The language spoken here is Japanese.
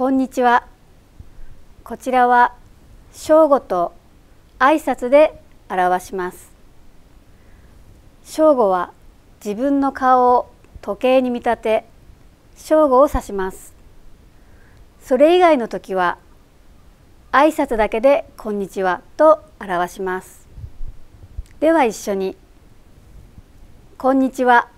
こんにちはこちらは正午と挨拶で表します正午は自分の顔を時計に見立て正午を指しますそれ以外の時は挨拶だけでこんにちはと表しますでは一緒にこんにちは